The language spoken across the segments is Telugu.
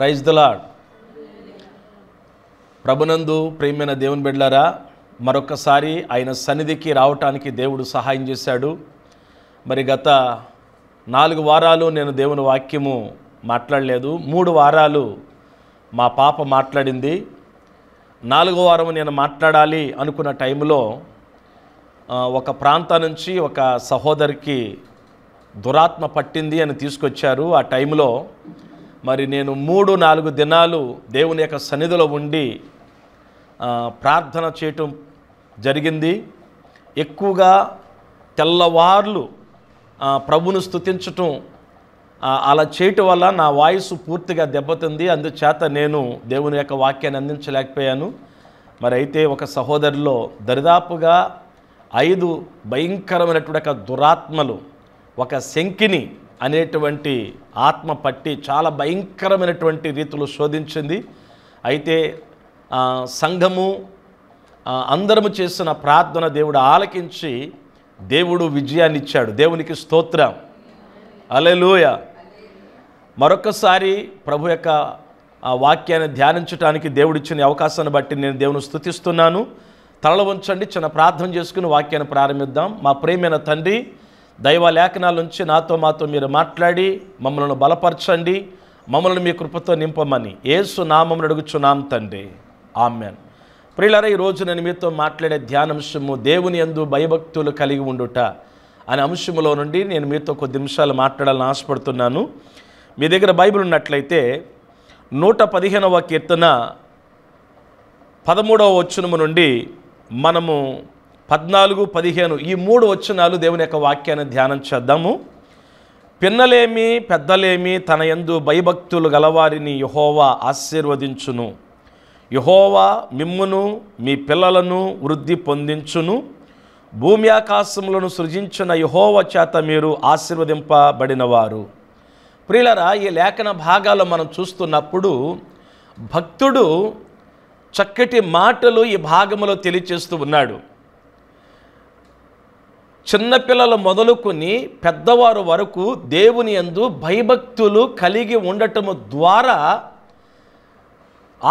ప్రైజ్ దలా ప్రభునందు ప్రేమైన దేవుని బిడ్డారా మరొకసారి ఆయన సన్నిధికి రావటానికి దేవుడు సహాయం చేశాడు మరి గత నాలుగు వారాలు నేను దేవుని వాక్యము మాట్లాడలేదు మూడు వారాలు మా పాప మాట్లాడింది నాలుగో వారం నేను మాట్లాడాలి అనుకున్న టైంలో ఒక ప్రాంతం నుంచి ఒక సహోదరికి దురాత్మ పట్టింది అని తీసుకొచ్చారు ఆ టైంలో మరి నేను మూడు నాలుగు దినాలు దేవుని యొక్క సన్నిధిలో ఉండి ప్రార్థన చేయటం జరిగింది ఎక్కువగా తెల్లవార్లు ప్రభును స్థుతించటం అలా చేయటం వల్ల నా వాయిస్ పూర్తిగా దెబ్బతుంది అందుచేత నేను దేవుని యొక్క వాక్యాన్ని అందించలేకపోయాను మరి అయితే ఒక సహోదరులో దరిదాపుగా ఐదు భయంకరమైనటువంటి దురాత్మలు ఒక శంకిని అనేటువంటి ఆత్మ పట్టి చాలా భయంకరమైనటువంటి రీతిలో శోధించింది అయితే సంఘము అందరము చేసిన ప్రార్థన దేవుడు ఆలకించి దేవుడు విజయాన్ని ఇచ్చాడు దేవునికి స్తోత్రం అలెలుయ మరొకసారి ప్రభు యొక్క వాక్యాన్ని ధ్యానించడానికి దేవుడిచ్చిన అవకాశాన్ని బట్టి నేను దేవుని స్థుతిస్తున్నాను ఉంచండి చిన్న ప్రార్థన చేసుకుని వాక్యాన్ని ప్రారంభిద్దాం మా ప్రేమైన తండ్రి దైవ లేఖనాల నుంచి నాతో మాతో మీరు మాట్లాడి మమ్మల్ని బలపరచండి మమ్మల్ని మీ కృపతో నింపమని ఏసు నామమును అడుగుచున్నాం తండ్రి ఆమెన్ ప్రియులరా ఈరోజు నేను మీతో మాట్లాడే ధ్యానంశము దేవుని ఎందు భయభక్తులు కలిగి ఉండుట అనే అంశములో నుండి నేను మీతో కొద్ది నిమిషాలు మాట్లాడాలని ఆశపడుతున్నాను మీ దగ్గర బైబిల్ ఉన్నట్లయితే నూట పదిహేనవ కీర్తన పదమూడవ వచ్చునము నుండి మనము పద్నాలుగు పదిహేను ఈ మూడు వచ్చినాలు దేవుని యొక్క వాక్యాన్ని ధ్యానం చేద్దాము పిన్నలేమి పెద్దలేమి తన యందు భయభక్తులు గలవారిని యహోవా ఆశీర్వదించును యహోవా మిమ్మును మీ పిల్లలను వృద్ధి పొందించును భూమి ఆకాశములను సృజించిన యహోవ చేత మీరు ఆశీర్వదింపబడినవారు ప్రియులరా ఈ లేఖన భాగాలు మనం చూస్తున్నప్పుడు భక్తుడు చక్కటి మాటలు ఈ భాగంలో తెలియచేస్తూ ఉన్నాడు చిన్నపిల్లలు మొదలుకొని పెద్దవారు వరకు దేవుని ఎందు భయభక్తులు కలిగి ఉండటము ద్వారా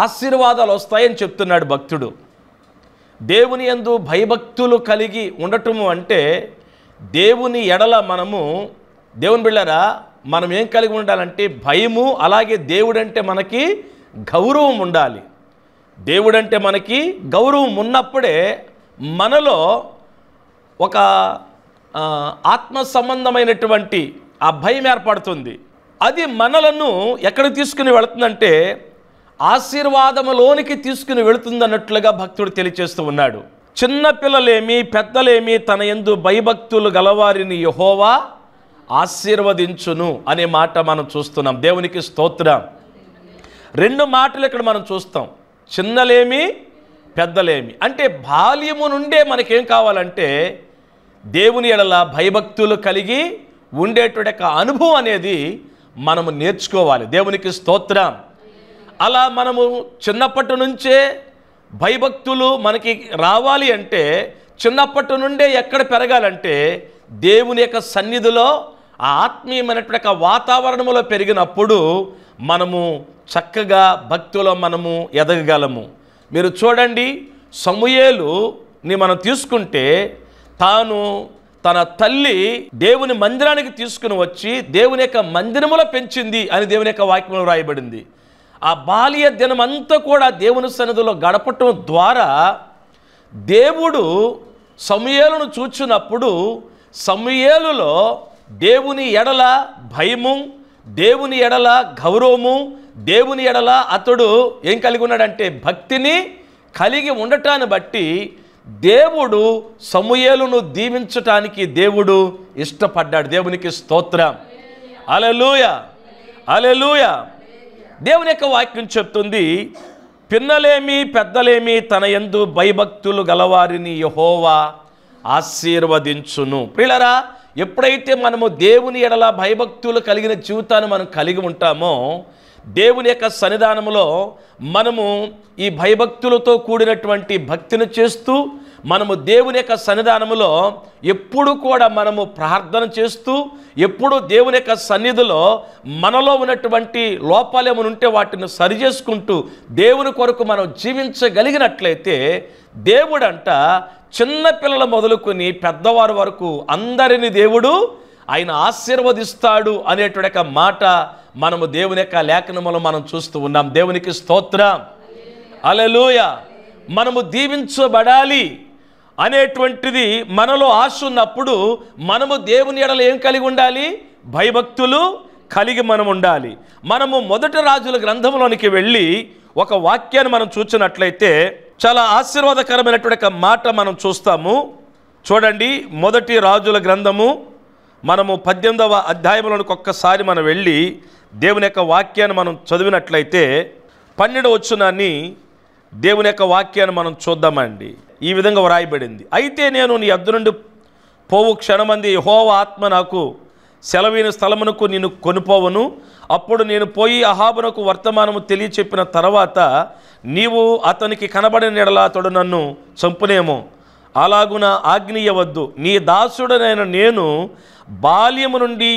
ఆశీర్వాదాలు వస్తాయని చెప్తున్నాడు భక్తుడు దేవుని ఎందు భయభక్తులు కలిగి ఉండటము అంటే దేవుని ఎడల మనము దేవుని బిళ్ళారా మనం ఏం కలిగి ఉండాలంటే భయము అలాగే దేవుడంటే మనకి గౌరవం ఉండాలి దేవుడంటే మనకి గౌరవం ఉన్నప్పుడే మనలో ఒక ఆత్మ సంబంధమైనటువంటి ఆ భయం ఏర్పడుతుంది అది మనలను ఎక్కడికి తీసుకుని వెళుతుందంటే ఆశీర్వాదములోనికి తీసుకుని వెళుతుందన్నట్లుగా భక్తుడు తెలియచేస్తూ ఉన్నాడు చిన్నపిల్లలేమి పెద్దలేమి తన ఎందు భయభక్తులు గలవారిని యహోవా ఆశీర్వదించును అనే మాట మనం చూస్తున్నాం దేవునికి స్తోత్రం రెండు మాటలు ఇక్కడ మనం చూస్తాం చిన్నలేమి పెద్దలేమి అంటే బాల్యము నుండే మనకేం కావాలంటే దేవుని ఎడల భయభక్తులు కలిగి ఉండేటువంటి యొక్క అనుభవం అనేది మనము నేర్చుకోవాలి దేవునికి స్తోత్రం అలా మనము చిన్నప్పటి నుంచే భయభక్తులు మనకి రావాలి అంటే చిన్నప్పటి నుండే ఎక్కడ పెరగాలంటే దేవుని యొక్క సన్నిధిలో ఆ ఆత్మీయమైనటువంటి యొక్క వాతావరణంలో పెరిగినప్పుడు మనము చక్కగా భక్తులు మనము ఎదగగలము మీరు చూడండి సమూయేలుని మనం తీసుకుంటే తాను తన తల్లి దేవుని మందిరానికి తీసుకుని వచ్చి దేవుని యొక్క మందిరములో పెంచింది అని దేవుని యొక్క వాక్యంలో రాయబడింది ఆ బాల్య దినమంతా కూడా దేవుని సన్నిధిలో గడపటం ద్వారా దేవుడు సమయలను చూచినప్పుడు సమయలులో దేవుని ఎడల భయము దేవుని ఎడల గౌరవము దేవుని ఎడల అతడు ఏం కలిగి ఉన్నాడంటే భక్తిని కలిగి ఉండటాన్ని బట్టి దేవుడు సమూయేలును దీవించటానికి దేవుడు ఇష్టపడ్డాడు దేవునికి స్తోత్రం అలెలూయ అలెలూయ దేవుని యొక్క వాక్యం చెప్తుంది పిన్నలేమి పెద్దలేమి తన ఎందు భయభక్తులు గలవారిని యహోవా ఆశీర్వదించును ప్రిలరా ఎప్పుడైతే మనము దేవుని ఎడల భయభక్తులు కలిగిన జీవితాన్ని మనం కలిగి ఉంటామో దేవుని యొక్క సన్నిధానంలో మనము ఈ భయభక్తులతో కూడినటువంటి భక్తిని చేస్తూ మనము దేవుని యొక్క సన్నిధానములో ఎప్పుడు కూడా మనము ప్రార్థన చేస్తూ ఎప్పుడు దేవుని యొక్క సన్నిధిలో మనలో ఉన్నటువంటి లోపాలు ఉంటే వాటిని సరిచేసుకుంటూ దేవుని కొరకు మనం జీవించగలిగినట్లయితే దేవుడంట చిన్నపిల్లల మొదలుకొని పెద్దవారి వరకు అందరిని దేవుడు ఆయన ఆశీర్వదిస్తాడు అనేటువంటి యొక్క మాట మనము దేవుని యొక్క లేఖనములో మనం చూస్తూ ఉన్నాం దేవునికి స్తోత్రం అలలోయ మనము దీవించబడాలి అనేటువంటిది మనలో ఆశ ఉన్నప్పుడు మనము దేవుని ఎడలు ఏం కలిగి ఉండాలి భయభక్తులు కలిగి మనం ఉండాలి మనము మొదటి రాజుల గ్రంథంలోనికి వెళ్ళి ఒక వాక్యాన్ని మనం చూసినట్లయితే చాలా ఆశీర్వాదకరమైనటువంటి మాట మనం చూస్తాము చూడండి మొదటి రాజుల గ్రంథము మనము పద్దెనిమిదవ అధ్యాయంలోనికి ఒక్కసారి మనం వెళ్ళి దేవుని యొక్క వాక్యాన్ని మనం చదివినట్లయితే పన్నెండు వచ్చునాన్ని దేవుని యొక్క వాక్యాన్ని మనం చూద్దామండి ఈ విధంగా వ్రాయబడింది అయితే నేను నీ అద్దు నుండి పోవు క్షణమంది హోవ ఆత్మ నాకు సెలవైన స్థలమునకు నేను కొనుపోవను అప్పుడు నేను పోయి అహాబునకు వర్తమానము తెలియచెప్పిన తర్వాత నీవు అతనికి కనబడిన నెడలా అతడు నన్ను చంపునేమో అలాగున ఆగ్నియవద్దు నీ దాసుడనైన నేను బాల్యము నుండి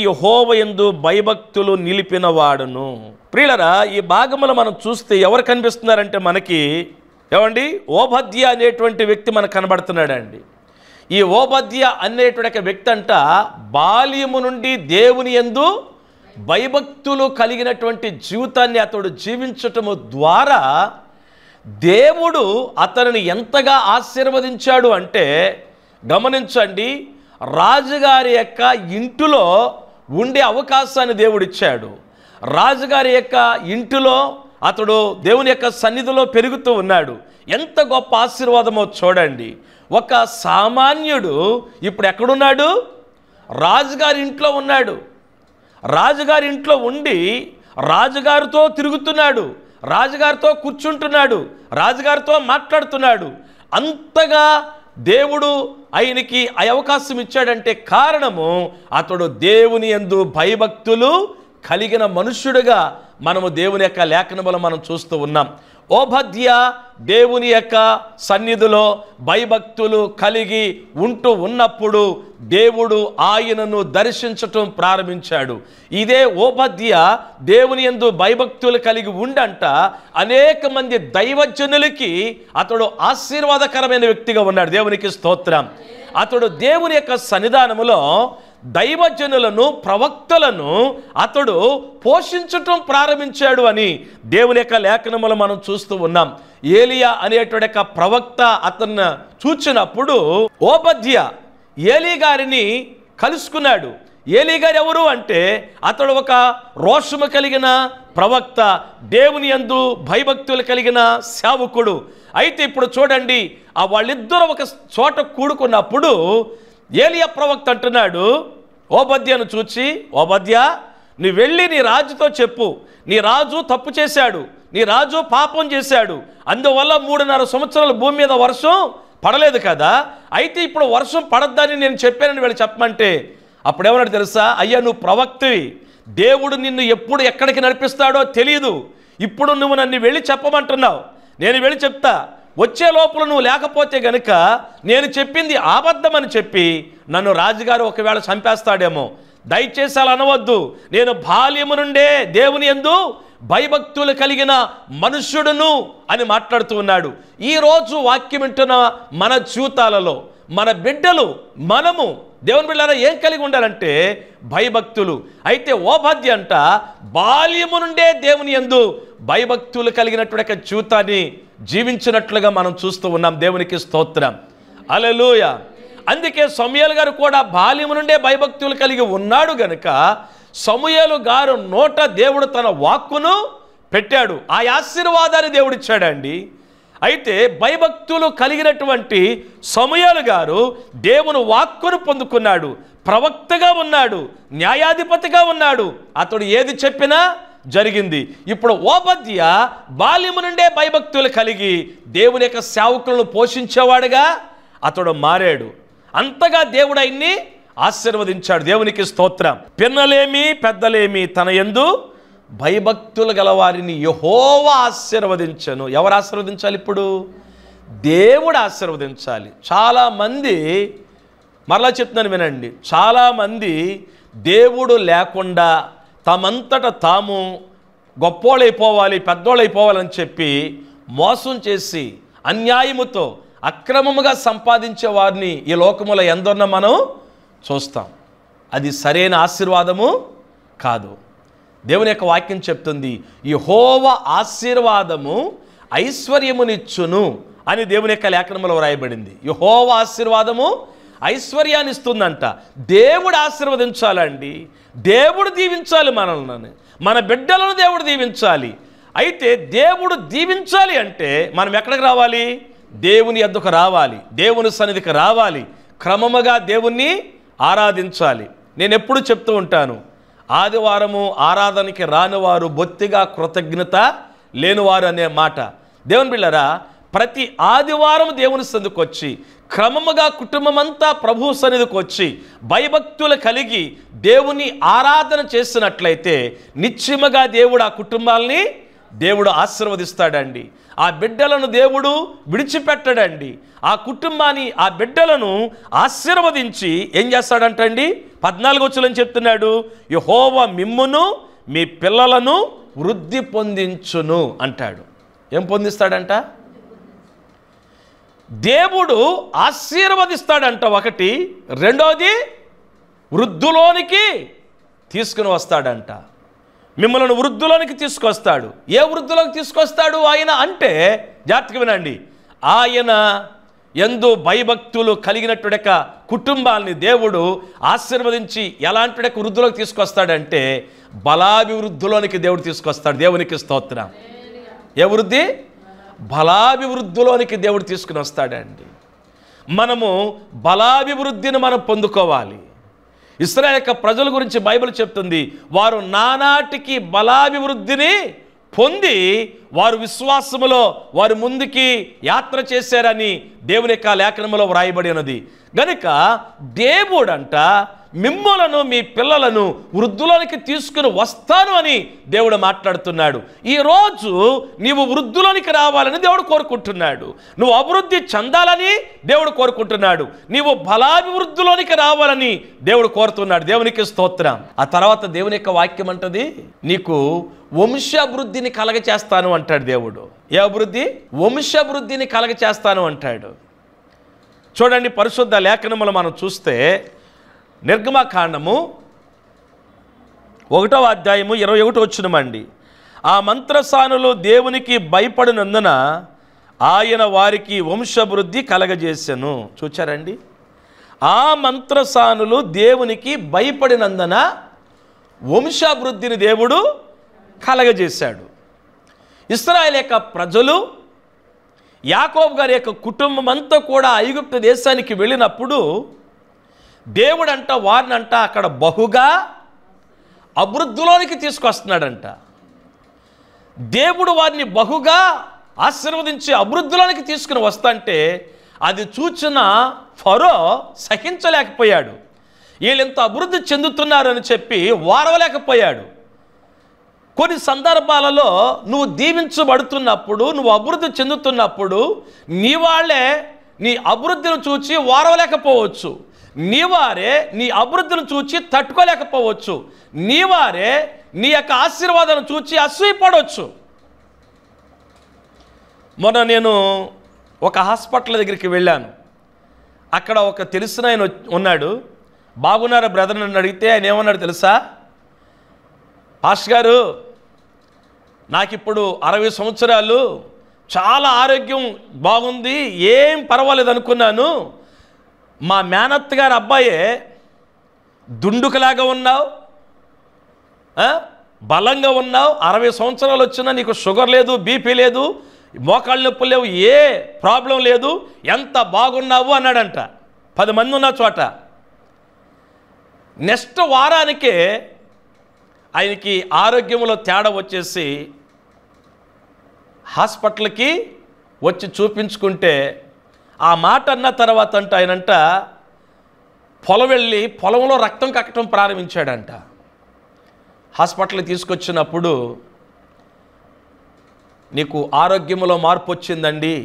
ఎందు భయభక్తులు నిలిపిన వాడును ప్రియులరా ఈ భాగములు మనం చూస్తే ఎవరు కనిపిస్తున్నారంటే మనకి ఏమండి ఓభద్య అనేటువంటి వ్యక్తి మనకు కనబడుతున్నాడండి ఈ ఓభద్య అనేటువంటి వ్యక్తి అంట బాల్యము నుండి దేవుని ఎందు భయభక్తులు కలిగినటువంటి జీవితాన్ని అతడు జీవించటము ద్వారా దేవుడు అతనిని ఎంతగా ఆశీర్వదించాడు అంటే గమనించండి రాజుగారి యొక్క ఇంటిలో ఉండే అవకాశాన్ని దేవుడిచ్చాడు రాజుగారి యొక్క ఇంటిలో అతడు దేవుని యొక్క సన్నిధిలో పెరుగుతూ ఉన్నాడు ఎంత గొప్ప ఆశీర్వాదమో చూడండి ఒక సామాన్యుడు ఇప్పుడు ఎక్కడున్నాడు రాజుగారి ఇంట్లో ఉన్నాడు రాజుగారి ఇంట్లో ఉండి రాజుగారితో తిరుగుతున్నాడు రాజుగారితో కూర్చుంటున్నాడు రాజుగారితో మాట్లాడుతున్నాడు అంతగా దేవుడు ఆయనకి అవకాశం ఇచ్చాడంటే కారణము అతడు దేవుని ఎందు భయభక్తులు కలిగిన మనుష్యుడుగా మనము దేవుని యొక్క లేఖనములు మనం చూస్తూ ఉన్నాం ఓభద్య దేవుని యొక్క సన్నిధిలో భయభక్తులు కలిగి ఉంటూ ఉన్నప్పుడు దేవుడు ఆయనను దర్శించటం ప్రారంభించాడు ఇదే ఓపద్య దేవుని ఎందు భయభక్తులు కలిగి ఉండంట అనేక మంది దైవజనులకి అతడు ఆశీర్వాదకరమైన వ్యక్తిగా ఉన్నాడు దేవునికి స్తోత్రం అతడు దేవుని యొక్క సన్నిధానములో దైవజనులను ప్రవక్తలను అతడు పోషించటం ప్రారంభించాడు అని దేవుని యొక్క లేఖనములు మనం చూస్తూ ఉన్నాం ఏలియా అనేటువంటి యొక్క ప్రవక్త అతను చూచినప్పుడు ఓపధ్య ఏలి గారిని కలుసుకున్నాడు ఏలి గారు ఎవరు అంటే అతడు ఒక రోషము కలిగిన ప్రవక్త దేవుని యందు భయభక్తులు కలిగిన సేవకుడు అయితే ఇప్పుడు చూడండి ఆ వాళ్ళిద్దరూ ఒక చోట కూడుకున్నప్పుడు ఏలియా ప్రవక్త అంటున్నాడు ఓబద్యను చూచి ఓబద్య నీ వెళ్ళి నీ రాజుతో చెప్పు నీ రాజు తప్పు చేశాడు నీ రాజు పాపం చేశాడు అందువల్ల మూడున్నర సంవత్సరాలు భూమి మీద వర్షం పడలేదు కదా అయితే ఇప్పుడు వర్షం పడద్దని నేను చెప్పానని వీళ్ళు చెప్పమంటే అప్పుడేమన్నాడు తెలుసా అయ్యా నువ్వు ప్రవక్తివి దేవుడు నిన్ను ఎప్పుడు ఎక్కడికి నడిపిస్తాడో తెలియదు ఇప్పుడు నువ్వు నన్ను వెళ్ళి చెప్పమంటున్నావు నేను వెళ్ళి చెప్తా వచ్చే లోపల నువ్వు లేకపోతే గనుక నేను చెప్పింది అబద్ధమని చెప్పి నన్ను రాజుగారు ఒకవేళ చంపేస్తాడేమో దయచేసి అలా అనవద్దు నేను బాల్యము నుండే దేవుని ఎందు భయభక్తులు కలిగిన మనుష్యుడును అని మాట్లాడుతూ ఉన్నాడు ఈరోజు వాక్యం వింటున్న మన జీవితాలలో మన బిడ్డలు మనము దేవుని బిళ్ళారా ఏం కలిగి ఉండాలంటే భయభక్తులు అయితే ఓపాధ్య అంట బాల్యము నుండే దేవుని ఎందు భయభక్తులు కలిగినటువంటి జీవితాన్ని జీవించినట్లుగా మనం చూస్తూ ఉన్నాం దేవునికి స్తోత్రం అలలుయ అందుకే సమయాలు గారు కూడా బాల్యము నుండే భయభక్తులు కలిగి ఉన్నాడు గనుక సమూయలు గారు నోట దేవుడు తన వాక్కును పెట్టాడు ఆ ఆశీర్వాదాన్ని దేవుడిచ్చాడండి అయితే భయభక్తులు కలిగినటువంటి సమయాలు గారు దేవుని వాక్కును పొందుకున్నాడు ప్రవక్తగా ఉన్నాడు న్యాయాధిపతిగా ఉన్నాడు అతడు ఏది చెప్పినా జరిగింది ఇప్పుడు ఓపద్య బాల్యము నుండే భయభక్తులు కలిగి దేవుని యొక్క సేవకులను పోషించేవాడుగా అతడు మారాడు అంతగా దేవుడు ఆశీర్వదించాడు దేవునికి స్తోత్రం పిన్నలేమి పెద్దలేమి తన ఎందు భయభక్తులు గలవారిని యహోవ ఆశీర్వదించను ఎవరు ఆశీర్వదించాలి ఇప్పుడు దేవుడు ఆశీర్వదించాలి చాలామంది మరలా చెప్తున్నాను వినండి చాలామంది దేవుడు లేకుండా తమంతట తాము గొప్పోళ్ళైపోవాలి పెద్దోళ్ళైపోవాలని చెప్పి మోసం చేసి అన్యాయముతో అక్రమముగా సంపాదించే వారిని ఈ లోకములో ఎందున్న మనం చూస్తాం అది సరైన ఆశీర్వాదము కాదు దేవుని యొక్క వాక్యం చెప్తుంది ఈ హోవ ఆశీర్వాదము ఐశ్వర్యమునిచ్చును అని దేవుని యొక్క లేఖనంలో వ్రాయబడింది ఈ హోవ ఆశీర్వాదము ఐశ్వర్యాన్ని ఇస్తుందంట దేవుడు ఆశీర్వదించాలండి దేవుడు దీవించాలి మనల్ని మన బిడ్డలను దేవుడు దీవించాలి అయితే దేవుడు దీవించాలి అంటే మనం ఎక్కడికి రావాలి దేవుని ఎద్దుకు రావాలి దేవుని సన్నిధికి రావాలి క్రమముగా దేవుణ్ణి ఆరాధించాలి నేను ఎప్పుడు చెప్తూ ఉంటాను ఆదివారము ఆరాధనకి రానివారు బొత్తిగా కృతజ్ఞత లేనివారు అనే మాట దేవుని బిళ్ళరా ప్రతి ఆదివారం దేవుని సందుకు వచ్చి క్రమముగా కుటుంబమంతా ప్రభు సన్నిధికి వచ్చి భయభక్తులు కలిగి దేవుని ఆరాధన చేసినట్లయితే నిశ్చయముగా దేవుడు ఆ కుటుంబాల్ని దేవుడు ఆశీర్వదిస్తాడండి ఆ బిడ్డలను దేవుడు విడిచిపెట్టడండి ఆ కుటుంబాన్ని ఆ బిడ్డలను ఆశీర్వదించి ఏం చేస్తాడంటండి పద్నాలుగు వచ్చులని చెప్తున్నాడు యహోవ మిమ్మును మీ పిల్లలను వృద్ధి పొందించును అంటాడు ఏం పొందిస్తాడంట దేవుడు ఆశీర్వదిస్తాడంట ఒకటి రెండోది వృద్ధులోనికి తీసుకుని వస్తాడంట మిమ్మల్ని వృద్ధులోనికి తీసుకొస్తాడు ఏ వృద్ధులోకి తీసుకొస్తాడు ఆయన అంటే జాతక వినండి ఆయన ఎందు భయభక్తులు కలిగినట్టుడక కుటుంబాలని దేవుడు ఆశీర్వదించి ఎలాంటిడక వృద్ధులోకి తీసుకొస్తాడంటే బలాభివృద్ధిలోనికి దేవుడు తీసుకొస్తాడు దేవునికి స్తోత్రం ఏ వృద్ధి బలాభివృద్ధిలోనికి దేవుడు తీసుకుని వస్తాడండి మనము బలాభివృద్ధిని మనం పొందుకోవాలి ఇస్రాయల్ యొక్క ప్రజల గురించి బైబిల్ చెప్తుంది వారు నానాటికి బలాభివృద్ధిని పొంది వారు విశ్వాసములో వారు ముందుకి యాత్ర చేశారని దేవుని యొక్క లేఖనములో వ్రాయబడి ఉన్నది గనుక దేవుడంట మిమ్మలను మీ పిల్లలను వృద్ధులోనికి తీసుకుని వస్తాను అని దేవుడు మాట్లాడుతున్నాడు ఈరోజు నీవు వృద్ధులోనికి రావాలని దేవుడు కోరుకుంటున్నాడు నువ్వు అభివృద్ధి చెందాలని దేవుడు కోరుకుంటున్నాడు నీవు బలాభివృద్ధిలోనికి రావాలని దేవుడు కోరుతున్నాడు దేవునికి స్తోత్రం ఆ తర్వాత దేవుని యొక్క వాక్యం అంటది నీకు వంశాభివృద్ధిని కలగ చేస్తాను అంటాడు దేవుడు ఏ అభివృద్ధి వంశాభివృద్ధిని కలగ చేస్తాను అంటాడు చూడండి పరిశుద్ధ లేఖనములు మనం చూస్తే నిర్గమకాండము ఒకటో అధ్యాయము ఇరవై ఒకటి వచ్చినమండి ఆ మంత్రసానులు దేవునికి భయపడినందున ఆయన వారికి వంశభృద్ధి కలగజేశాను చూచారండి ఆ మంత్రసానులు దేవునికి భయపడినందున వంశాభివృద్ధిని దేవుడు కలగజేశాడు ఇస్రాయల్ యొక్క ప్రజలు యాకోబ్ గారి యొక్క కుటుంబం అంతా కూడా ఐగుప్త దేశానికి వెళ్ళినప్పుడు దేవుడంట వారినంట అక్కడ బహుగా అభివృద్ధిలోనికి తీసుకొస్తున్నాడంట దేవుడు వారిని బహుగా ఆశీర్వదించి అభివృద్ధిలోనికి తీసుకుని వస్తాంటే అది చూచిన ఫరో సహించలేకపోయాడు వీళ్ళింత అభివృద్ధి చెందుతున్నారని చెప్పి వారవలేకపోయాడు కొన్ని సందర్భాలలో నువ్వు దీవించబడుతున్నప్పుడు నువ్వు అభివృద్ధి చెందుతున్నప్పుడు నీ వాళ్ళే నీ అభివృద్ధిని చూచి ఓరవలేకపోవచ్చు వారే నీ అభివృద్ధిని చూచి తట్టుకోలేకపోవచ్చు నీ వారే నీ యొక్క ఆశీర్వాదాన్ని చూచి అసూయపడవచ్చు మొన్న నేను ఒక హాస్పిటల్ దగ్గరికి వెళ్ళాను అక్కడ ఒక తెలిసిన ఆయన ఉన్నాడు బాగున్నారా బ్రదర్ నన్ను అడిగితే ఆయన ఏమన్నాడు తెలుసా పాస్ గారు నాకు ఇప్పుడు అరవై సంవత్సరాలు చాలా ఆరోగ్యం బాగుంది ఏం పర్వాలేదు అనుకున్నాను మా మేనత్ గారు అబ్బాయే దుండుకులాగా ఉన్నావు బలంగా ఉన్నావు అరవై సంవత్సరాలు వచ్చినా నీకు షుగర్ లేదు బీపీ లేదు మోకాళ్ళ నొప్పులు లేవు ఏ ప్రాబ్లం లేదు ఎంత బాగున్నావు అన్నాడంట పది మంది ఉన్న చోట నెక్స్ట్ వారానికే ఆయనకి ఆరోగ్యంలో తేడా వచ్చేసి హాస్పిటల్కి వచ్చి చూపించుకుంటే ఆ మాట అన్న తర్వాత అంట ఆయనంట పొలం వెళ్ళి పొలంలో రక్తం కక్కటం ప్రారంభించాడంట హాస్పిటల్కి తీసుకొచ్చినప్పుడు నీకు ఆరోగ్యంలో మార్పు వచ్చిందండి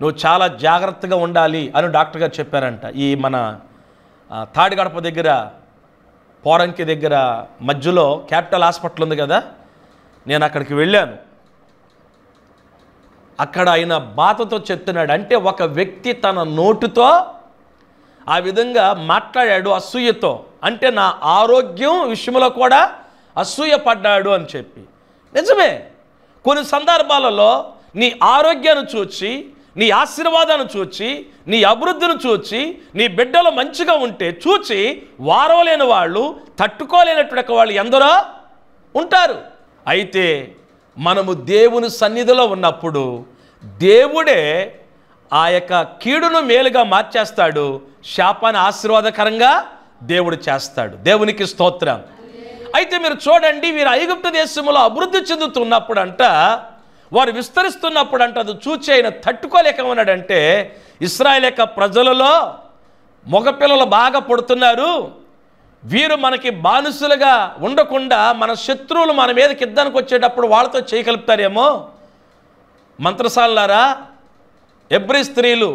నువ్వు చాలా జాగ్రత్తగా ఉండాలి అని డాక్టర్ గారు చెప్పారంట ఈ మన తాడిగడప దగ్గర పోరంకి దగ్గర మధ్యలో క్యాపిటల్ హాస్పిటల్ ఉంది కదా నేను అక్కడికి వెళ్ళాను అక్కడ ఆయన బాధతో చెప్తున్నాడు అంటే ఒక వ్యక్తి తన నోటుతో ఆ విధంగా మాట్లాడాడు అసూయతో అంటే నా ఆరోగ్యం విషయంలో కూడా అసూయ పడ్డాడు అని చెప్పి నిజమే కొన్ని సందర్భాలలో నీ ఆరోగ్యాన్ని చూచి నీ ఆశీర్వాదాన్ని చూచి నీ అభివృద్ధిని చూచి నీ బిడ్డలు మంచిగా ఉంటే చూచి వారవలేని వాళ్ళు తట్టుకోలేనటువంటి వాళ్ళు ఎందరో ఉంటారు అయితే మనము దేవుని సన్నిధిలో ఉన్నప్పుడు దేవుడే ఆ యొక్క కీడును మేలుగా మార్చేస్తాడు శాపాన్ని ఆశీర్వాదకరంగా దేవుడు చేస్తాడు దేవునికి స్తోత్రం అయితే మీరు చూడండి వీరు ఐగుప్త దేశంలో అభివృద్ధి చెందుతున్నప్పుడు అంట వారు విస్తరిస్తున్నప్పుడు అంటే అది చూచి ఆయన ఉన్నాడంటే ఇస్రాయల్ యొక్క ప్రజలలో మగపిల్లలు బాగా పడుతున్నారు వీరు మనకి బానిసులుగా ఉండకుండా మన శత్రువులు మన మీద ఇద్దానికి వచ్చేటప్పుడు వాళ్ళతో చేయగలుపుతారేమో మంత్రసాలారా ఎబ్రి స్త్రీలు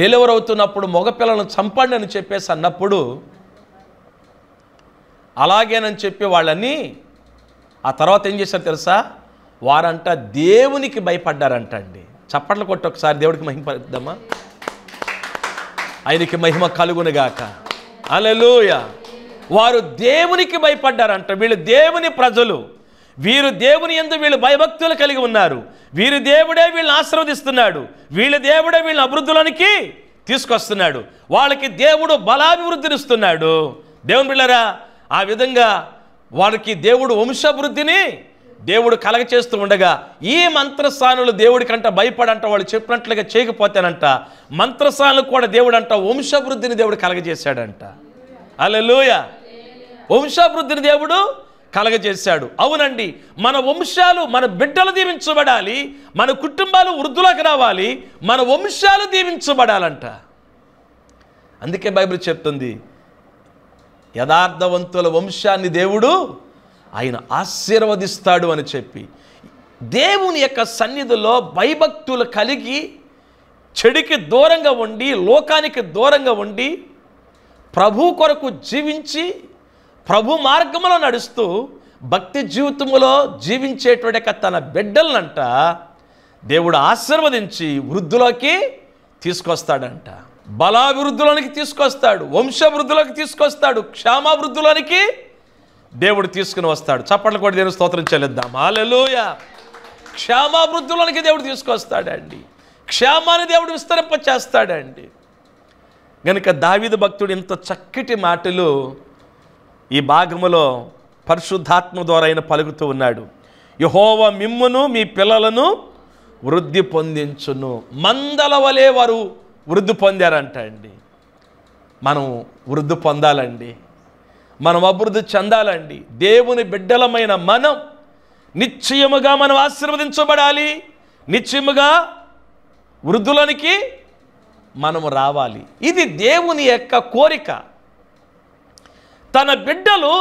డెలివర్ అవుతున్నప్పుడు మగపిల్లలను చంపండి అని చెప్పేసి అన్నప్పుడు అలాగేనని చెప్పి వాళ్ళని ఆ తర్వాత ఏం చేశారు తెలుసా వారంట దేవునికి భయపడ్డారంట అండి చప్పట్లు కొట్టి ఒకసారి దేవుడికి మహిమ ఆయనకి మహిమ కలుగునుగాక అలెలూయ వారు దేవునికి భయపడ్డారంట వీళ్ళు దేవుని ప్రజలు వీరు దేవుని ఎందు వీళ్ళు భయభక్తులు కలిగి ఉన్నారు వీరు దేవుడే వీళ్ళని ఆశీర్వదిస్తున్నాడు వీళ్ళ దేవుడే వీళ్ళని అభివృద్ధులనికి తీసుకొస్తున్నాడు వాళ్ళకి దేవుడు బలాభివృద్ధినిస్తున్నాడు దేవుని బిళ్ళరా ఆ విధంగా వారికి దేవుడు వంశవృద్ధిని దేవుడు కలగ చేస్తూ ఉండగా ఈ మంత్రస్థానులు దేవుడి కంట భయపడంట వాళ్ళు చెప్పినట్లుగా చేయకపోతేనంట మంత్రస్థానులు కూడా దేవుడు అంట వంశవృద్ధిని దేవుడు కలగజేశాడంట అలలోయ వంశవృద్ధిని దేవుడు కలగజేశాడు అవునండి మన వంశాలు మన బిడ్డలు దీవించబడాలి మన కుటుంబాలు వృద్ధులకు రావాలి మన వంశాలు దీవించబడాలంట అందుకే బైబిల్ చెప్తుంది యథార్థవంతుల వంశాన్ని దేవుడు ఆయన ఆశీర్వదిస్తాడు అని చెప్పి దేవుని యొక్క సన్నిధిలో భయభక్తులు కలిగి చెడికి దూరంగా ఉండి లోకానికి దూరంగా ఉండి ప్రభు కొరకు జీవించి ప్రభు మార్గంలో నడుస్తూ భక్తి జీవితంలో జీవించేటువంటి తన బిడ్డలనంట దేవుడు ఆశీర్వదించి వృద్ధులోకి తీసుకొస్తాడంట బలాభివృద్ధులనికి తీసుకొస్తాడు వంశవృద్ధులకు తీసుకొస్తాడు క్షామాభివృద్ధులనికి దేవుడు తీసుకుని వస్తాడు చప్పట్లు కూడా దేవుని స్తోత్రం చెల్లిద్దాం హాలెలుయ క్షేమాభివృద్ధులకి దేవుడు తీసుకొస్తాడండి క్షేమాన్ని దేవుడు విస్తరింప చేస్తాడండి గనుక దావిద భక్తుడు ఇంత చక్కటి మాటలు ఈ భాగములో పరిశుద్ధాత్మ ద్వారా ఆయన పలుకుతూ ఉన్నాడు యహోవ మిమ్మును మీ పిల్లలను వృద్ధి పొందించును మందల వలే వారు వృద్ధి పొందారంట అండి మనం వృద్ధి పొందాలండి మనం అభివృద్ధి చెందాలండి దేవుని బిడ్డలమైన మనం నిశ్చయముగా మనం ఆశీర్వదించబడాలి నిశ్చయముగా వృద్ధులనికి మనము రావాలి ఇది దేవుని యొక్క కోరిక తన బిడ్డలు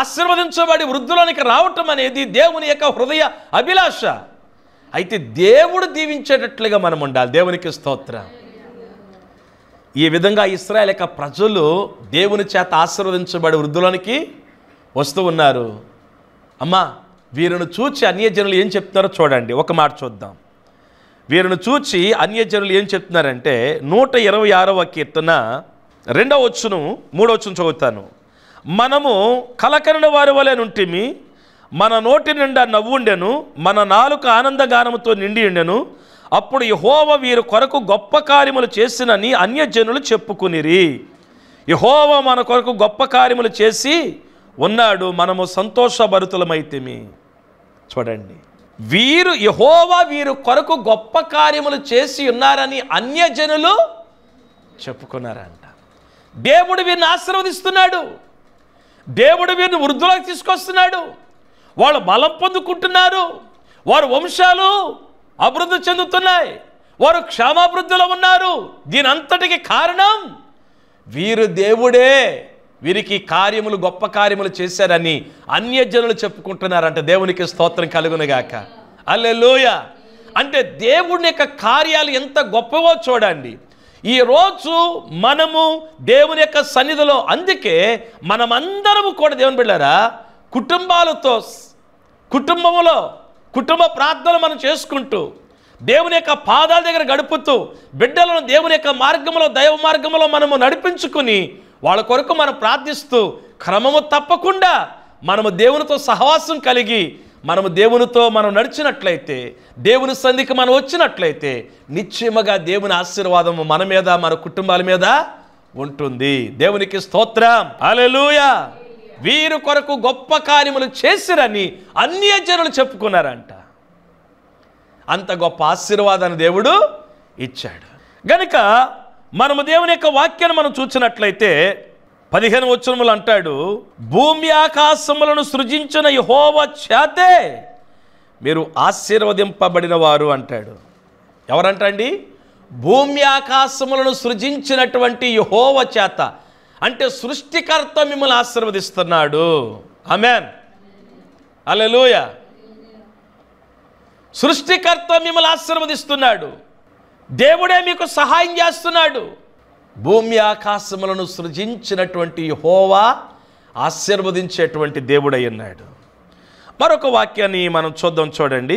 ఆశీర్వదించబడి వృద్ధులనికి రావటం అనేది దేవుని యొక్క హృదయ అభిలాష అయితే దేవుడు దీవించేటట్లుగా మనం ఉండాలి దేవునికి స్తోత్రం ఈ విధంగా ఇస్రాయల్ యొక్క ప్రజలు దేవుని చేత ఆశీర్వదించబడి వృద్ధులోనికి వస్తూ ఉన్నారు అమ్మా వీరిని చూచి అన్యజనులు ఏం చెప్తున్నారో చూడండి ఒక మాట చూద్దాం వీరిని చూచి అన్యజనులు ఏం చెప్తున్నారంటే నూట ఇరవై ఆరవ కీర్తన రెండవ వచ్చును మూడవ వచ్చును చదువుతాను మనము కలకరణ వారి వలె నుంటిమి మన నోటి నిండా నవ్వుండెను మన నాలుక ఆనందగానముతో నిండి ఉండెను అప్పుడు యహోవ వీరు కొరకు గొప్ప కార్యములు చేసినని అన్యజనులు చెప్పుకునిరి యహోవ మన కొరకు గొప్ప కార్యములు చేసి ఉన్నాడు మనము సంతోషభరితులమైతేమి చూడండి వీరు యహోవ వీరు కొరకు గొప్ప కార్యములు చేసి ఉన్నారని అన్యజనులు చెప్పుకున్నారంట దేవుడు వీరిని ఆశీర్వదిస్తున్నాడు దేవుడు వీరిని వృద్ధులకు తీసుకొస్తున్నాడు వాళ్ళు బలం పొందుకుంటున్నారు వారు వంశాలు అభివృద్ధి చెందుతున్నాయి వారు క్షేమాభివృద్ధిలో ఉన్నారు దీని అంతటికి కారణం వీరు దేవుడే వీరికి కార్యములు గొప్ప కార్యములు చేశారని అన్యజనులు చెప్పుకుంటున్నారంట దేవునికి స్తోత్రం కలుగునుగాక అల్లెలోయ అంటే దేవుని యొక్క కార్యాలు ఎంత గొప్పవో చూడండి ఈరోజు మనము దేవుని యొక్క సన్నిధిలో అందుకే మనమందరము కూడా దేవుని బిళ్ళారా కుటుంబాలతో కుటుంబంలో కుటుంబ ప్రార్థనలు మనం చేసుకుంటూ దేవుని యొక్క పాదాల దగ్గర గడుపుతూ బిడ్డలను దేవుని యొక్క మార్గంలో దైవ మార్గంలో మనము నడిపించుకుని వాళ్ళ కొరకు మనం ప్రార్థిస్తూ క్రమము తప్పకుండా మనము దేవునితో సహవాసం కలిగి మనము దేవునితో మనం నడిచినట్లయితే దేవుని సంధికి మనం వచ్చినట్లయితే నిశ్చయముగా దేవుని ఆశీర్వాదము మన మీద మన కుటుంబాల మీద ఉంటుంది దేవునికి స్తోత్రం అలెలుయా వీరు కొరకు గొప్ప కార్యములు చేసిరని అన్యజనులు చెప్పుకున్నారంట అంత గొప్ప ఆశీర్వాదాన్ని దేవుడు ఇచ్చాడు గనుక మనము దేవుని యొక్క వాక్యాన్ని మనం చూసినట్లయితే పదిహేను వచనములు అంటాడు భూమి ఆకాశములను సృజించిన యహోవ చేతే మీరు ఆశీర్వదింపబడిన వారు అంటాడు ఎవరంటండి భూమి ఆకాశములను సృజించినటువంటి యహోవ చేత అంటే సృష్టికర్త మిమ్మల్ని ఆశీర్వదిస్తున్నాడు ఆమెన్ అలలోయ సృష్టికర్త మిమ్మల్ని ఆశీర్వదిస్తున్నాడు దేవుడే మీకు సహాయం చేస్తున్నాడు భూమి ఆకాశములను సృజించినటువంటి హోవా ఆశీర్వదించేటువంటి దేవుడై ఉన్నాడు మరొక వాక్యాన్ని మనం చూద్దాం చూడండి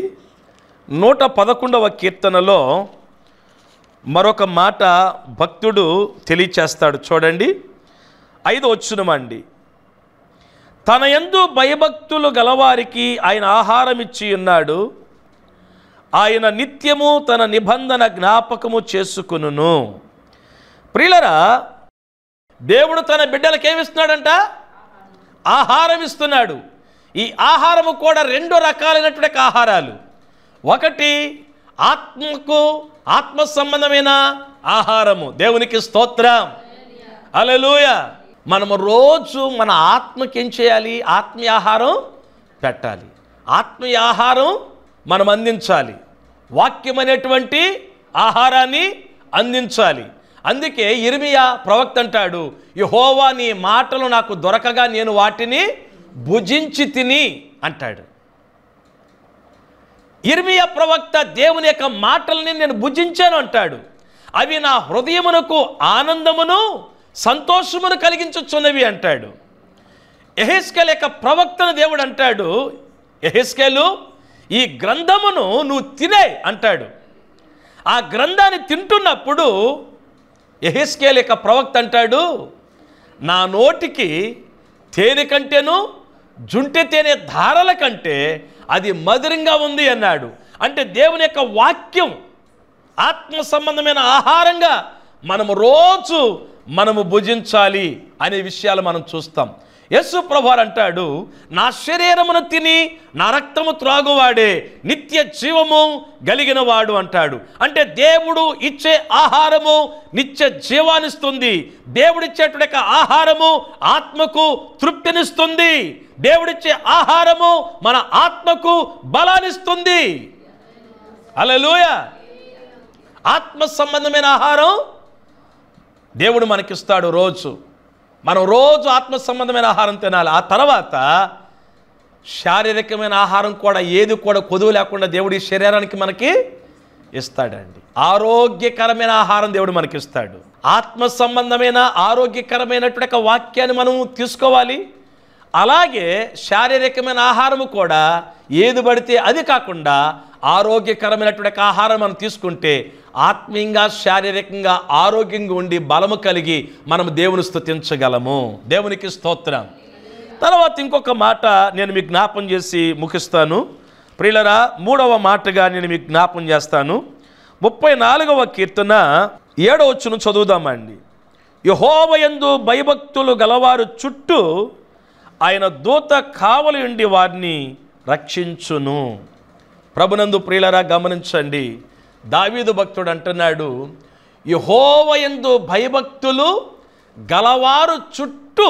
నూట పదకొండవ కీర్తనలో మరొక మాట భక్తుడు తెలియచేస్తాడు చూడండి ఐదు వచ్చునమండి తన ఎందు భయభక్తులు గలవారికి ఆయన ఆహారం ఇచ్చి ఉన్నాడు ఆయన నిత్యము తన నిబంధన జ్ఞాపకము చేసుకును ప్రియులరా దేవుడు తన బిడ్డలకు ఏమిస్తున్నాడంట ఆహారం ఇస్తున్నాడు ఈ ఆహారము కూడా రెండు రకాలైనటువంటి ఆహారాలు ఒకటి ఆత్మకు ఆత్మ సంబంధమైన ఆహారము దేవునికి స్తోత్రం అలలుయా మనము రోజు మన ఆత్మకి ఏం చేయాలి ఆత్మీయాహారం పెట్టాలి ఆత్మీయాహారం మనం అందించాలి వాక్యం అనేటువంటి ఆహారాన్ని అందించాలి అందుకే ఇర్మియా ప్రవక్త అంటాడు యహోవా నీ మాటలు నాకు దొరకగా నేను వాటిని భుజించి తిని అంటాడు ఇర్మియా ప్రవక్త దేవుని యొక్క మాటల్ని నేను భుజించాను అంటాడు అవి నా హృదయమునకు ఆనందమును సంతోషమును కలిగించుచున్నవి అంటాడు ఎహెస్కెల్ యొక్క ప్రవక్తను దేవుడు అంటాడు ఎహెస్కెలు ఈ గ్రంథమును నువ్వు తినే అంటాడు ఆ గ్రంథాన్ని తింటున్నప్పుడు ఎహెస్కేల్ యొక్క ప్రవక్త అంటాడు నా నోటికి తేనె కంటేను జుంటె తేనె ధారల కంటే అది మధురంగా ఉంది అన్నాడు అంటే దేవుని యొక్క వాక్యం ఆత్మ సంబంధమైన ఆహారంగా మనము రోజు మనము భుజించాలి అనే విషయాలు మనం చూస్తాం యేసు ప్రభార్ అంటాడు నా శరీరమును తిని నా రక్తము త్రాగువాడే నిత్య జీవము కలిగిన వాడు అంటాడు అంటే దేవుడు ఇచ్చే ఆహారము నిత్య జీవానిస్తుంది దేవుడిచ్చేటువంటి ఆహారము ఆత్మకు తృప్తినిస్తుంది దేవుడిచ్చే ఆహారము మన ఆత్మకు బలానిస్తుంది అలలోయ ఆత్మ సంబంధమైన ఆహారం దేవుడు మనకిస్తాడు రోజు మనం రోజు ఆత్మ సంబంధమైన ఆహారం తినాలి ఆ తర్వాత శారీరకమైన ఆహారం కూడా ఏది కూడా కొదువు లేకుండా దేవుడు ఈ శరీరానికి మనకి ఇస్తాడండి ఆరోగ్యకరమైన ఆహారం దేవుడు మనకిస్తాడు ఆత్మ సంబంధమైన ఆరోగ్యకరమైనటువంటి వాక్యాన్ని మనం తీసుకోవాలి అలాగే శారీరకమైన ఆహారము కూడా ఏది పడితే అది కాకుండా ఆరోగ్యకరమైనటువంటి ఆహారం మనం తీసుకుంటే ఆత్మీయంగా శారీరకంగా ఆరోగ్యంగా ఉండి బలము కలిగి మనం దేవుని స్థుతించగలము దేవునికి స్తోత్రం తర్వాత ఇంకొక మాట నేను మీకు జ్ఞాపం చేసి ముఖిస్తాను ప్రియులరా మూడవ మాటగా నేను మీకు జ్ఞాపం చేస్తాను ముప్పై నాలుగవ కీర్తన ఏడవచ్చును చదువుదామండి యహోవయందు భయభక్తులు గలవారు చుట్టూ ఆయన దూత కావలి ఉండి వారిని రక్షించును ప్రభునందు ప్రియులరా గమనించండి దావీదు భక్తుడు అంటున్నాడు యహోవయందు భయభక్తులు గలవారు చుట్టూ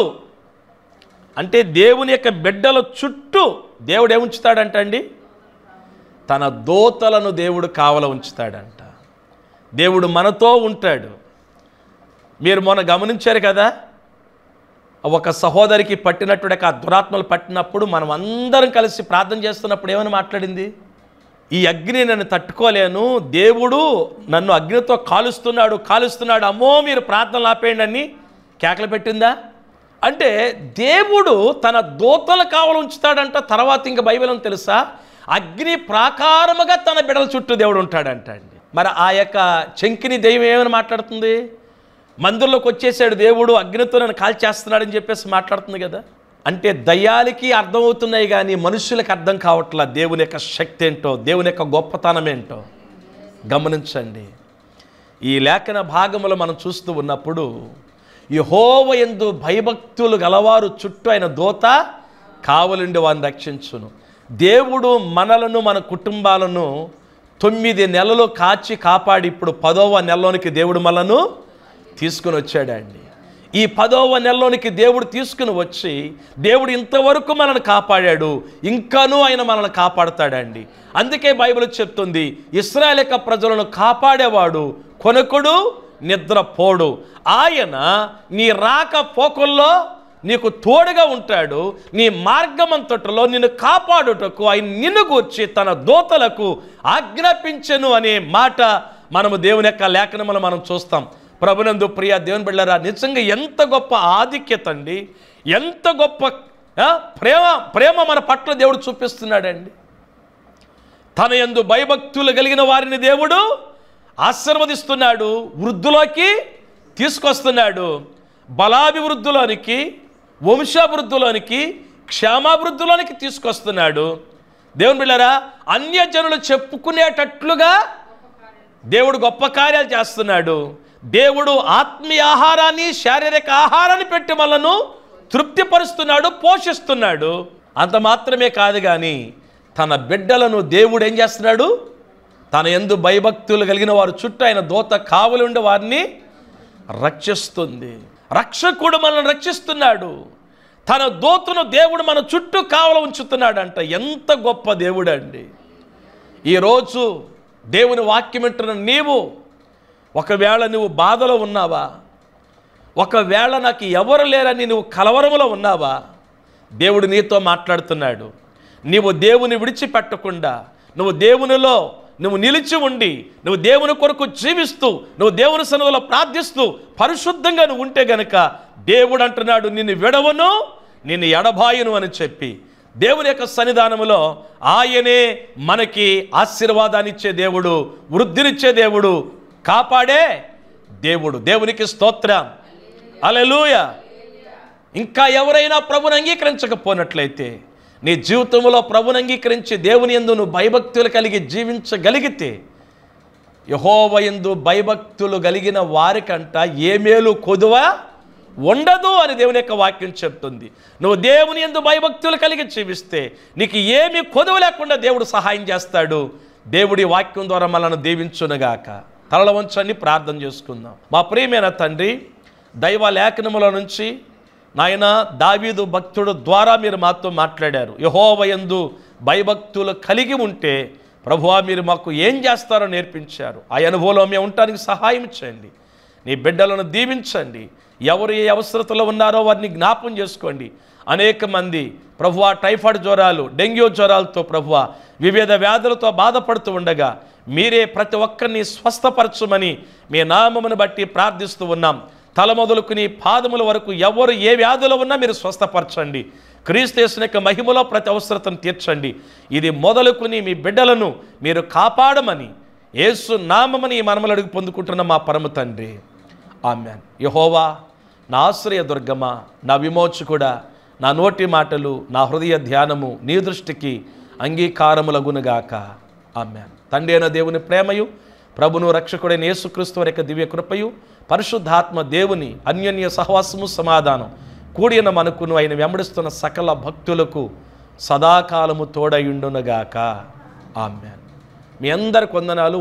అంటే దేవుని యొక్క బిడ్డల చుట్టూ దేవుడు ఏముంచుతాడంటండి తన దోతలను దేవుడు కావల ఉంచుతాడంట దేవుడు మనతో ఉంటాడు మీరు మొన్న గమనించారు కదా ఒక సహోదరికి పట్టినట్టుడే ఆ దురాత్మలు పట్టినప్పుడు మనం అందరం కలిసి ప్రార్థన చేస్తున్నప్పుడు ఏమని మాట్లాడింది ఈ అగ్ని నన్ను తట్టుకోలేను దేవుడు నన్ను అగ్నితో కాలుస్తున్నాడు కాలుస్తున్నాడు అమ్మో మీరు ప్రార్థన ఆపేయండి అని కేకలు పెట్టిందా అంటే దేవుడు తన దూతలు కావలు ఉంచుతాడంట తర్వాత ఇంక బైబిల్ అని తెలుసా అగ్ని ప్రాకారముగా తన బిడల చుట్టూ దేవుడు ఉంటాడంట అండి మరి ఆ యొక్క చెంకిని దైవం ఏమని మాట్లాడుతుంది మందుల్లోకి వచ్చేసాడు దేవుడు అగ్నితో నన్ను కాల్చేస్తున్నాడని చెప్పేసి మాట్లాడుతుంది కదా అంటే దయ్యాలకి అర్థమవుతున్నాయి కానీ మనుషులకు అర్థం కావట్లా దేవుని యొక్క శక్తి ఏంటో దేవుని యొక్క గొప్పతనం ఏంటో గమనించండి ఈ లేఖన భాగంలో మనం చూస్తూ ఉన్నప్పుడు యహోవ ఎందు భయభక్తులు గలవారు చుట్టూ ఆయన దోత కావలుండి వారిని రక్షించును దేవుడు మనలను మన కుటుంబాలను తొమ్మిది నెలలు కాచి కాపాడి ఇప్పుడు పదవ నెలలోనికి దేవుడు మనను తీసుకుని వచ్చాడండి ఈ పదవ నెలలోనికి దేవుడు తీసుకుని వచ్చి దేవుడు ఇంతవరకు మనల్ని కాపాడాడు ఇంకానూ ఆయన మనల్ని కాపాడతాడండి అందుకే బైబిల్ చెప్తుంది ఇస్రాయల్ యొక్క ప్రజలను కాపాడేవాడు కొనుకుడు నిద్రపోడు ఆయన నీ రాక పోకుల్లో నీకు తోడుగా ఉంటాడు నీ మార్గమంతటలో నిన్ను కాపాడుటకు ఆయన నిన్ను కూర్చి తన దోతలకు ఆజ్ఞాపించను అనే మాట మనము దేవుని యొక్క లేఖనములు మనం చూస్తాం ప్రభునందు ప్రియ దేవుని బిళ్ళరా నిజంగా ఎంత గొప్ప ఆధిక్యత అండి ఎంత గొప్ప ప్రేమ ప్రేమ మన పట్ల దేవుడు చూపిస్తున్నాడండి తన ఎందు భయభక్తులు కలిగిన వారిని దేవుడు ఆశీర్వదిస్తున్నాడు వృద్ధులోకి తీసుకొస్తున్నాడు బలాభివృద్ధిలోనికి వంశాభివృద్ధిలోనికి క్షేమాభివృద్ధిలోనికి తీసుకొస్తున్నాడు దేవుని బిళ్ళరా అన్యజనులు చెప్పుకునేటట్లుగా దేవుడు గొప్ప కార్యాలు చేస్తున్నాడు దేవుడు ఆత్మీయ ఆహారాన్ని శారీరక ఆహారాన్ని పెట్టి మనను తృప్తిపరుస్తున్నాడు పోషిస్తున్నాడు అంత మాత్రమే కాదు కానీ తన బిడ్డలను దేవుడు ఏం చేస్తున్నాడు తన ఎందు భయభక్తులు కలిగిన వారు చుట్టూ ఆయన దోత కావలుండి వారిని రక్షిస్తుంది రక్షకుడు మనల్ని రక్షిస్తున్నాడు తన దోతును దేవుడు మన చుట్టూ కావల ఉంచుతున్నాడంట ఎంత గొప్ప దేవుడండి ఈరోజు దేవుని వాక్యం నీవు ఒకవేళ నువ్వు బాధలో ఉన్నావా ఒకవేళ నాకు ఎవరు లేరని నువ్వు కలవరములో ఉన్నావా దేవుడు నీతో మాట్లాడుతున్నాడు నీవు దేవుని విడిచిపెట్టకుండా నువ్వు దేవునిలో నువ్వు నిలిచి ఉండి నువ్వు దేవుని కొరకు జీవిస్తూ నువ్వు దేవుని సన్నిధిలో ప్రార్థిస్తూ పరిశుద్ధంగా నువ్వు ఉంటే గనక దేవుడు అంటున్నాడు నిన్ను విడవను నిన్ను ఎడబాయును అని చెప్పి దేవుని యొక్క సన్నిధానములో ఆయనే మనకి ఆశీర్వాదాన్నిచ్చే దేవుడు వృద్ధినిచ్చే దేవుడు కాపాడే దేవుడు దేవునికి స్తోత్రం అలెలూయ ఇంకా ఎవరైనా ప్రభుని అంగీకరించకపోయినట్లయితే నీ జీవితంలో ప్రభుని అంగీకరించి దేవుని ఎందు నువ్వు భయభక్తులు కలిగి జీవించగలిగితే యహోవ ఎందు భయభక్తులు కలిగిన వారికంట ఏ మేలు కొదువ ఉండదు అని దేవుని యొక్క వాక్యం చెప్తుంది నువ్వు దేవుని ఎందు భయభక్తులు కలిగి జీవిస్తే నీకు ఏమి కొదువ లేకుండా దేవుడు సహాయం చేస్తాడు దేవుడి వాక్యం ద్వారా మనల్ని దీవించునుగాక తలల వంచండి ప్రార్థన చేసుకుందాం మా ప్రియమైన తండ్రి దైవ లేఖనముల నుంచి నాయన దావీదు భక్తుడు ద్వారా మీరు మాతో మాట్లాడారు యహోవయందు భయభక్తులు కలిగి ఉంటే ప్రభువా మీరు మాకు ఏం చేస్తారో నేర్పించారు ఆ అనుభవంలో మేము ఉండటానికి సహాయం చేయండి నీ బిడ్డలను దీవించండి ఎవరు ఏ అవసరతలో ఉన్నారో వారిని జ్ఞాపం చేసుకోండి అనేక మంది ప్రభు టైఫాయిడ్ జ్వరాలు డెంగ్యూ జ్వరాలతో ప్రభువ వివిధ వ్యాధులతో బాధపడుతూ ఉండగా మీరే ప్రతి ఒక్కరిని స్వస్థపరచమని మీ నామమును బట్టి ప్రార్థిస్తూ ఉన్నాం తల మొదలుకుని పాదముల వరకు ఎవరు ఏ వ్యాధులు ఉన్నా మీరు స్వస్థపరచండి క్రీస్తు యొక్క మహిమలో ప్రతి అవసరతను తీర్చండి ఇది మొదలుకుని మీ బిడ్డలను మీరు కాపాడమని యేసు నామమని ఈ మనమలు అడుగు పొందుకుంటున్న మా పరమ తండ్రి ఆమెన్ యహోవా నా ఆశ్రయ దుర్గమ్మ నా విమోచకుడా నా నోటి మాటలు నా హృదయ ధ్యానము నీ దృష్టికి అంగీకారములగునుగాక ఆమె తండ్రి అయిన దేవుని ప్రేమయు ప్రభును రక్షకుడైన యేసుక్రీస్తు వారి యొక్క దివ్య కృపయు పరిశుద్ధాత్మ దేవుని అన్యోన్య సహవాసము సమాధానం కూడిన మనకును ఆయన వెంబడిస్తున్న సకల భక్తులకు సదాకాలము తోడయుండునుగాక ఆమె మీ అందరి కొందనాలు